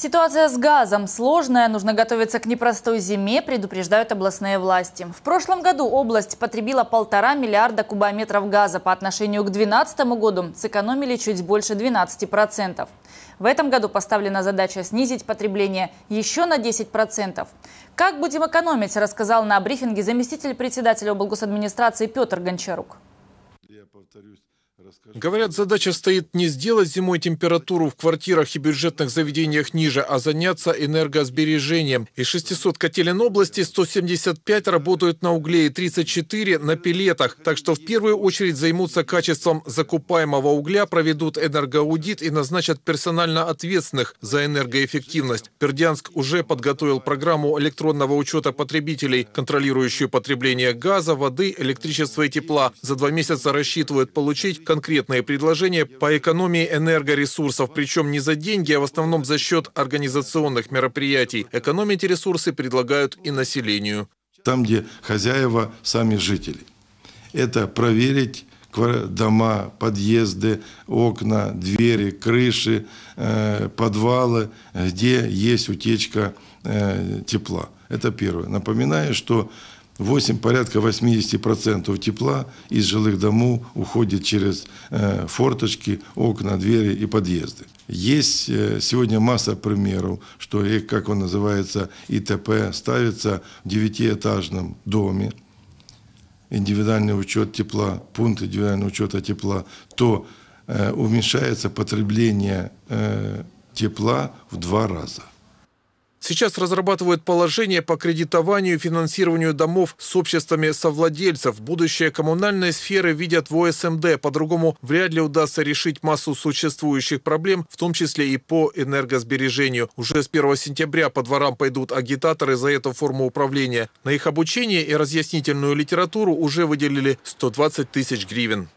Ситуация с газом сложная, нужно готовиться к непростой зиме, предупреждают областные власти. В прошлом году область потребила полтора миллиарда кубометров газа. По отношению к 2012 году сэкономили чуть больше 12%. В этом году поставлена задача снизить потребление еще на 10%. Как будем экономить, рассказал на брифинге заместитель председателя облгосадминистрации Петр Гончарук. Говорят, задача стоит не сделать зимой температуру в квартирах и бюджетных заведениях ниже, а заняться энергосбережением. Из 600 котелен области 175 работают на угле и 34 на пелетах. Так что в первую очередь займутся качеством закупаемого угля, проведут энергоаудит и назначат персонально ответственных за энергоэффективность. Бердянск уже подготовил программу электронного учета потребителей, контролирующую потребление газа, воды, электричества и тепла. За два месяца рассчитывают следует получить конкретные предложения по экономии энергоресурсов, причем не за деньги, а в основном за счет организационных мероприятий. Экономить ресурсы предлагают и населению. Там, где хозяева сами жители. Это проверить дома, подъезды, окна, двери, крыши, э, подвалы, где есть утечка э, тепла. Это первое. Напоминаю, что 8, порядка 80% тепла из жилых домов уходит через э, форточки, окна, двери и подъезды. Есть э, сегодня масса примеров, что, э, как он называется, ИТП ставится в девятиэтажном доме, индивидуальный учет тепла, пункт индивидуального учета тепла, то уменьшается потребление тепла в два раза. Сейчас разрабатывают положение по кредитованию и финансированию домов с обществами совладельцев. Будущее коммунальной сферы видят в ОСМД. По-другому вряд ли удастся решить массу существующих проблем, в том числе и по энергосбережению. Уже с 1 сентября по дворам пойдут агитаторы за эту форму управления. На их обучение и разъяснительную литературу уже выделили 120 тысяч гривен.